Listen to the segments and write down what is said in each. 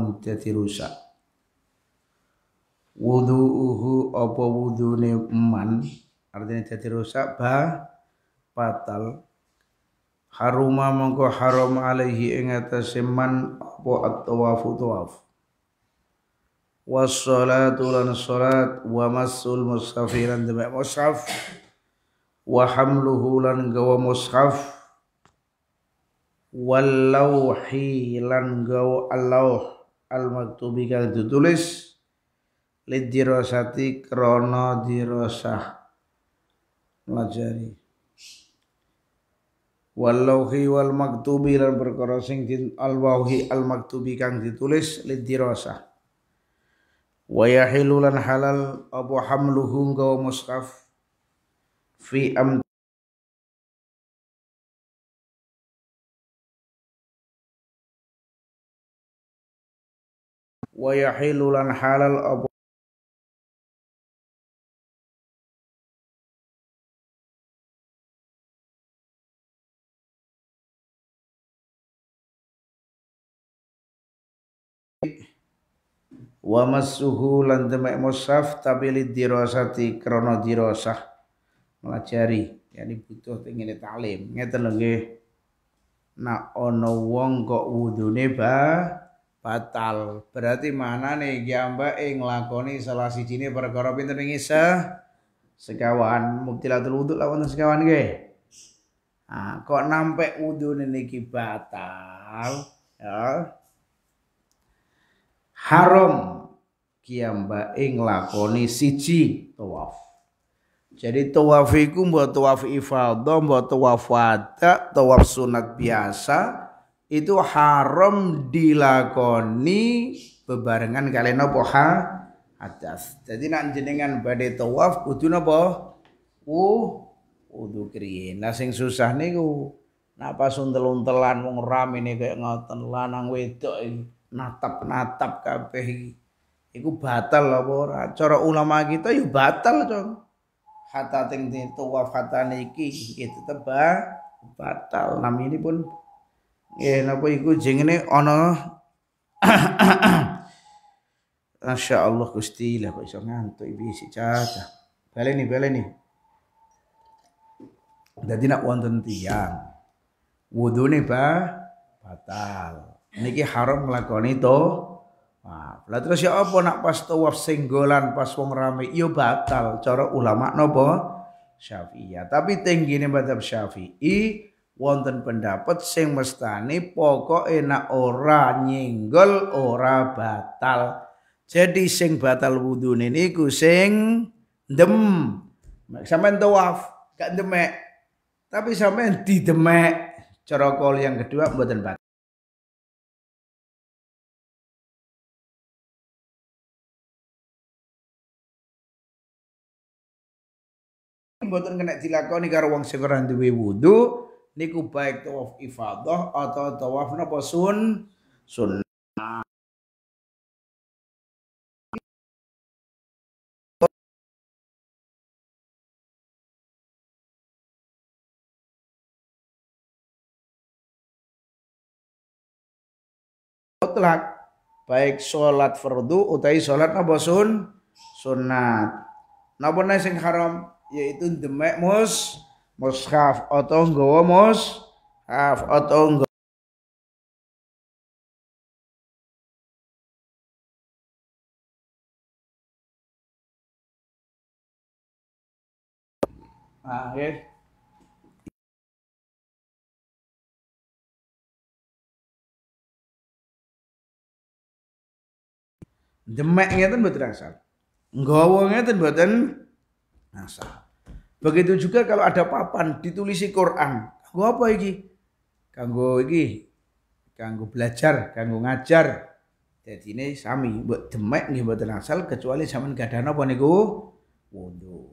lamun dadi rusak uhu apa wudune man artinya dadi rusak ba batal haruma mongko haram alaihi ing atase man apa at-tawafu tawaf was-salatu lan salat wa masul musafiran lan demek mushaf wa hamluhu lan gawa mushaf wal lawhi lan gawa al maktubi kang ditulis lidirosati krono dirosah melajari walauhi wal maktubi lan perkara sing al wauhi al maktubi kang ditulis lidirosah wa yahilu lan halal abu hamluhum gawa mushaf fi am wa yahilu lan halal apa wa masuhu lan demek mushaf tapi dirasati krana dirasah melajari yani butuh tengene talim ngeten lho nggih nah ana wong kok wudune ba batal. Berarti mana nih gamba ing lakoni salah si cini perkara pinter ing isih sekawan mubtilatul lah lawan sekawan ge. Ah, kok nampe wudhu niki batal, ya. Haram kiamba ing lakoni siji tawaf. Jadi tawaf iku mbok ifal ifadah, mbok tawaf wada, tawaf sunat biasa, itu haram dilakoni bebarengan kalian nopo ha atas Jadi nak jenengan badai tawaf kudu nopo Uh wudu kriye. Nah sing susah niku napa suntel-untelan wong nih kayak ngoten lanang wedok natap-natap kabeh iki. Iku batal apa ora? Cara ulama kita ya batal, Cong. Hatta ting tawaf hatane niki itu ya tetep batal. Nam ini pun ya napa iku jengene ana Masya Allah Gusti lah kok iso ngantuk iki si caca. Baleni baleni. Dadi nak wonten tiyang wudune ba batal. Niki haram nglakoni to. Wah, lah terus ya apa nak pas tawaf singgolan pas wong rame yo ya batal cara ulama nopo ya Tapi tinggine madzhab Syafi'i wonten pendapat sing mestani pokok enak ora nyinggol ora batal. Jadi sing batal wudune niku sing dem. Sampeyan tawaf gak demek. Tapi sampeyan didemek cara kaul yang kedua mboten batal. mboten kena dilakoni karo wong sing ora duwe wudu niku baik tawaf ifadah atau tawaf napa sun sunnah mutlak baik sholat fardu utai sholat napa sun sunat napa sing haram yaitu demek mus mushaf atau nggawa mushaf atau nggawa Nah, nggih. Demeknya itu buatan asal. Nggawa itu buatan asal. Begitu juga kalau ada papan ditulisi Quran. Kanggo apa iki? Kanggo iki. Kanggo belajar, kanggo ngajar. Jadi ini sami buat demek nih buat asal kecuali zaman gadah apa niku wudhu.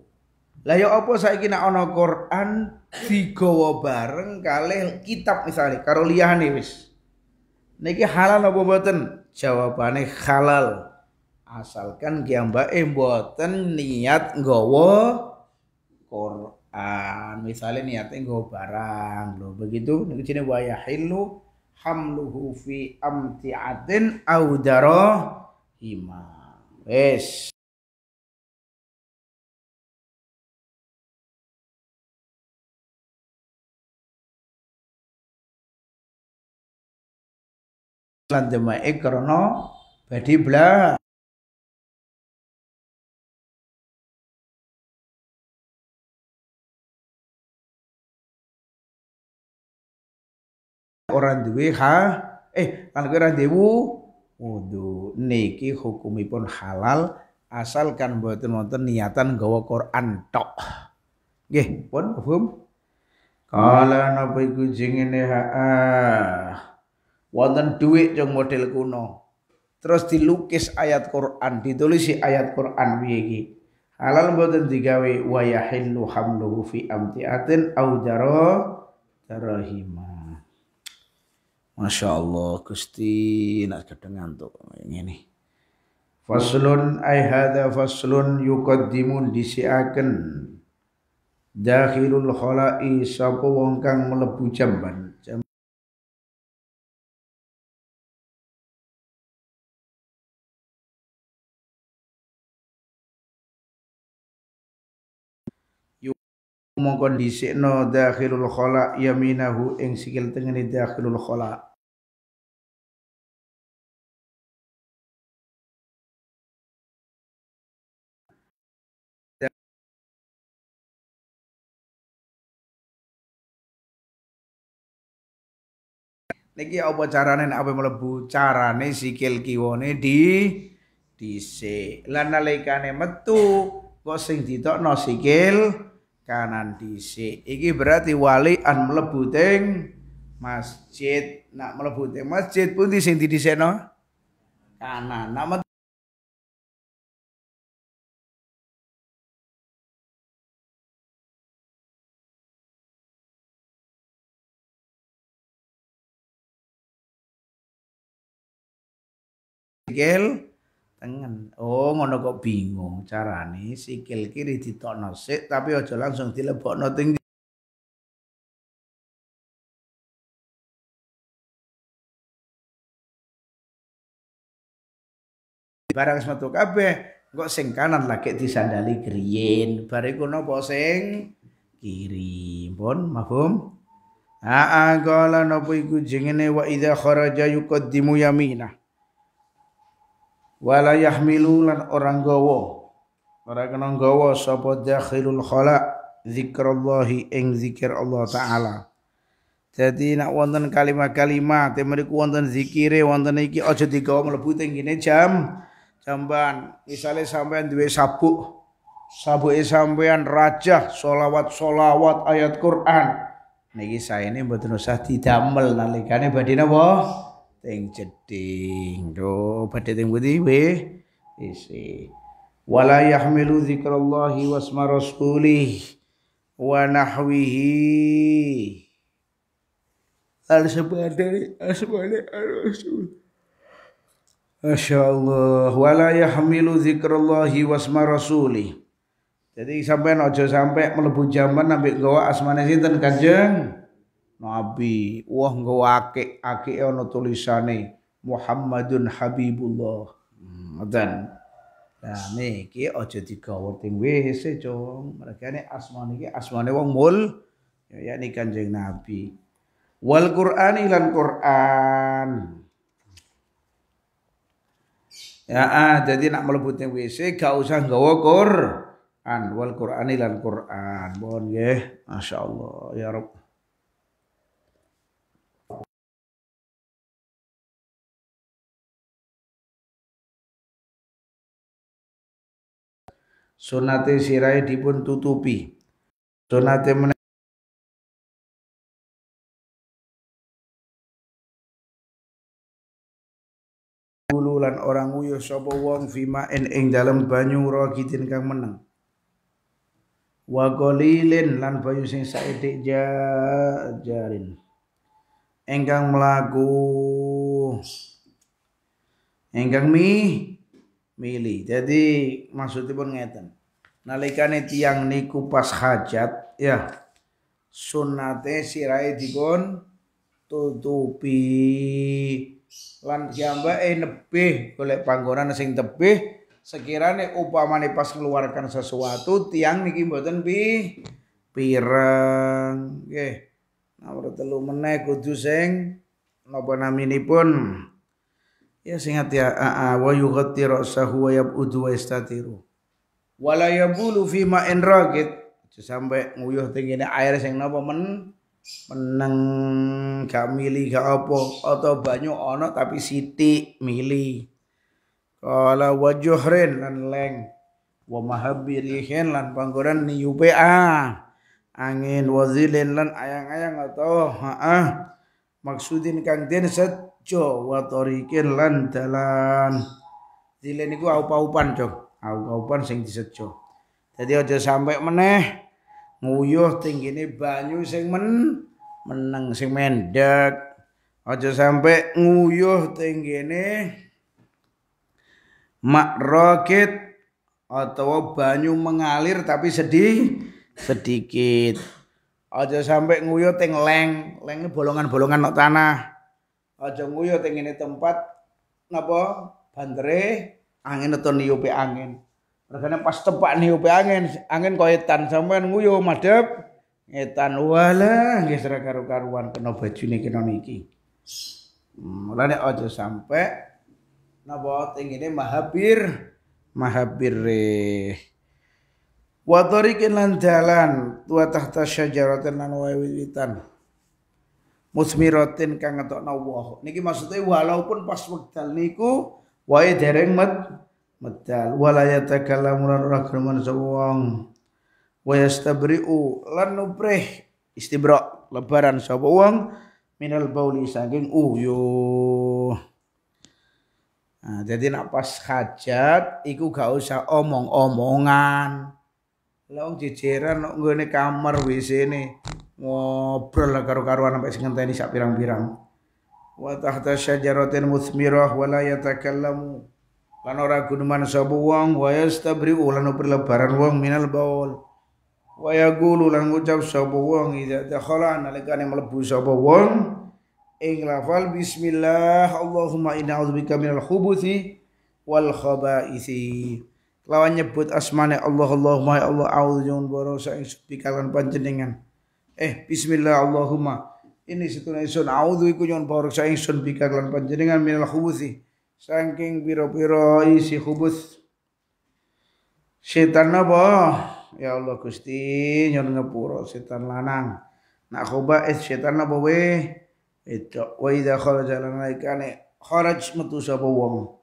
Lah ya apa saiki nek ana Quran digawa bareng kalih kitab misalnya karo liyane wis. Niki halal apa mboten? Jawabane halal. Asalkan kiambake mboten niat nggawa Quran misalnya niatnya nggak barang lo begitu niku jenenge wa hamluhu fi amti'atin audaro imam wes lan karena krana badhe Orang duwe ha eh kalau kira dewu wudu niki hukumipun halal asalkan mboten wonten niatan gawa Quran tok nggih pun paham kala napa iku ini, ha wonten dhuwit jeng model kuno terus dilukis ayat Quran si ayat Quran piye iki halal mboten digawe wa yahillu hamluhu fi amtiatin au daro darahima Masya Allah, Gusti nak kedengan tuh ini. Faslun ay hadha faslun yuqaddimu disiaken dakhilul khalai sapa wong kang mlebu jamban. Jam mongkon dhisikno dakhilul khala yaminahu ing sikil tengene dakhilul khala Niki apa carane nek ape mlebu? Carane sikil kiwone di dhisik. Lan nalikane metu kok sing ditokno sikil kanan dhisik. Iki berarti wali an mlebu teng masjid. Nak mlebu teng masjid pun di sing didhisikno kanan. Nak sikil tengen. Oh, ngono kok bingung carane sikil kiri ditokno sik tapi aja langsung dilebokno ting barang sematu kabeh kok sing kanan lagi disandali kriyen, bariku nopo sing kiri pun mafhum Aa kala nopo iku jengene wa idza kharaja yuqaddimu yaminah wala yahmilu lan orang gawa ora kena gawa sapa dakhilul khala zikrallahi ing zikir Allah taala jadi nak wonten kalimat-kalimat temeriku wonten zikire wonten iki aja digawa mlebu teng kene jam jamban misale sampean duwe sabuk sabuke sampean raja solawat-solawat ayat Quran niki saene mboten usah didamel nalikane badi napa ing jeding do badhe teng pundi we isi wala yahmilu dzikrallahi wasma rasulih wa nahwihi al sebadari asmani al rasul Masya Allah wala yahmilu dzikrallahi wasma rasulih jadi sampai ojo sampai melebu jaman sampai gawa asmane sinten kanjeng Nabi, wah nggo akik, akike tulisane Muhammadun Habibullah. Dan, hmm, Nah niki aja digawa ting wis e, Cung. ne asmane iki asmane wong mul ya yakni Kanjeng Nabi. Wal Qur'an ilan Qur'an. Ya, ah, jadi nak mlebu ning WC gak usah nggawa Qur'an. Wal Qur'an ilan Qur'an. Bon nggih. Masyaallah ya Rabb. sunate sirai dipun tutupi sunate men lan orang uyo sapa wong fima en ing dalem banyu ragidin kang meneng wa qalilin lan banyu sing saithik jarin engkang melaku engkang mi milih. Jadi maksudnya pun ngeten. Nalikane tiang niku pas hajat ya sunate rai dikon tutupi lan eh nebih golek panggonan sing tebih sekirane upamane pas keluarkan sesuatu tiang niki mboten pi pireng nggih nomor nah, telu meneh kudu sing napa naminipun Ya singat ya wa yughatti ra'sahu wa yab'udu wa yastatiru. Wala yabulu fi ma'in ragid. Sampai nguyuh tengene air sing napa men meneng gak mili gak apa atau banyu ono tapi siti mili kala juhrin lan leng wa mahabirihin lan panggoran niyupe angin wazilin lan ayang-ayang atau haah maksudin kang den set jo wa tariqin lan dalan dilen niku aupa-upan jo aupa-upan sing disejo dadi aja sampe meneh nguyuh tinggine banyu sing men meneng sing mendek aja sampe nguyuh tinggine makrokit atau banyu mengalir tapi sedih sedikit aja sampe nguyuh teng leng leng bolongan-bolongan nok tanah aja nguyu ing ngene tempat napa bandere angin atau niupi angin. Regane pas tempat niupi angin, angin kok etan sampean nguyu madep etan wala nggih sira karo-karuan kena bajune kena niki. Hmm, mulane hmm, aja sampe napa teng ini mahabir mahabir eh, Wa tariqin lan dalan wa tahta tenan lan musmiratin kang ngetokno Allah. Niki maksudnya walaupun pas wekdal niku wae dereng med medal wala yatakallamu lan ora kerman manusa wong wa yastabri'u lan nubrih istibra lebaran sapa wong minal bauli saking uyu. Nah, jadi nak pas hajat iku gak usah omong-omongan. Lah wong jejeran kamar WC nih ngobrol lah karu karuan sampai sing ngenteni sak pirang-pirang wa tahta syajaratin muthmirah wa la yatakallamu lan ora guneman sapa wong wa yastabri'u lan perlebaran wong minal baul wa yaqulu lan ngucap sapa wong idza dakhala nalikane mlebu sapa wong ing lafal bismillah Allahumma inna a'udzubika minal khubuthi wal khaba'isi lawan nyebut asmane Allah Allahumma ya Allah a'udzu bika lan panjenengan eh bismillah Allahumma ini situ situna ingsun auzu iku nyuwun pareksa ingsun bika lan panjenengan minal khubuthi sangking piro-piro isi khubuth. setan apa ya Allah Gusti nyon ngepuro setan lanang nak khuba es eh, setan apa we itu wa idza jalan lan naikane kharaj metu sapa wong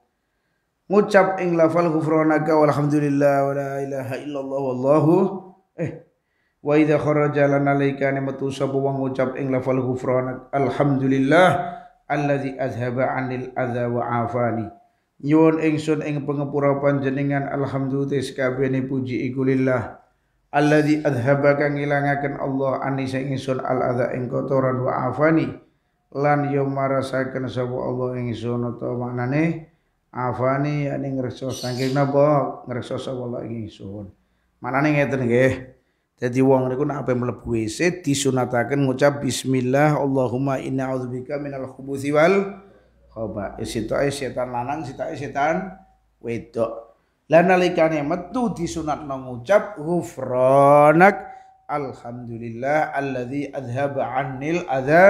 ngucap ing lafal ghufranaka walhamdulillah wala ilaha illallah wallahu eh wa idza kharaja lan alaika metu sapa wong ngucap ing lafal ghufran alhamdulillah allazi azhaba anil adza wa afani nyuwun ingsun ing pengepura panjenengan alhamdulillah sakabehane puji iku lillah allazi azhaba kang Allah anisa ingsun al adza ing kotoran wa afani lan yo marasaken sabu Allah ingsun utawa maknane afani yakni ngerasa saking napa ngrekso sapa Allah ingsun manane ngeten nggih jadi wong niku nak ape mlebu WC disunataken ngucap bismillah Allahumma inna a'udzubika minal khubuthi wal khobais. Ya, sitoke setan lanang, sitoke setan wedok. Lah nalikane metu disunatno ngucap ghufranak alhamdulillah alladzi adhaba annil adha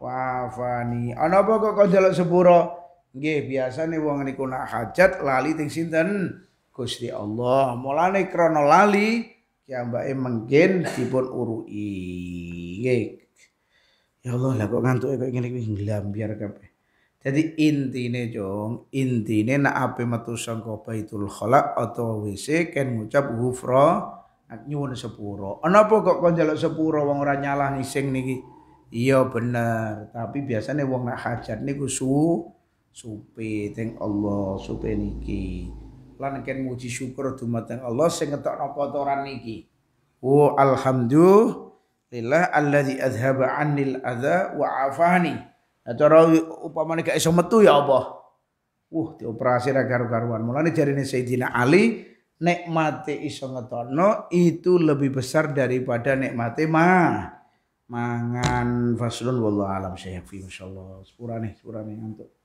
wa afani. Ana apa kok njaluk delok sepuro? Nggih, biasane wong niku nak hajat lali teng sinten? Gusti Allah. Mulane krana lali kiambake mungkin dipun urui. Ya Allah lah kok ngantuk, kok ngene iki biar kabeh. Jadi intine jong, intine nak ape metu sangka Baitul Khalaq atau WC ken ngucap hufra nak nyuwun sepuro. Kenapa kok kon njaluk sepuro wong ora nyalah niki? Iya bener, tapi biasanya wong nak hajat niku su supe teng Allah supe niki lan ken muji syukur dumateng Allah sing ngetokno kotoran niki. Oh alhamdulillah alladzi azhaba anil adza wa afani. Nah, cara upamane gak iso metu ya Allah. Uh, dioperasi ra karu-karuan. Mulane jarine Sayyidina Ali nikmate iso ngetokno itu lebih besar daripada nikmate mah mangan faslun wallahu alam syekh fi masyaallah sepurane sepurane antuk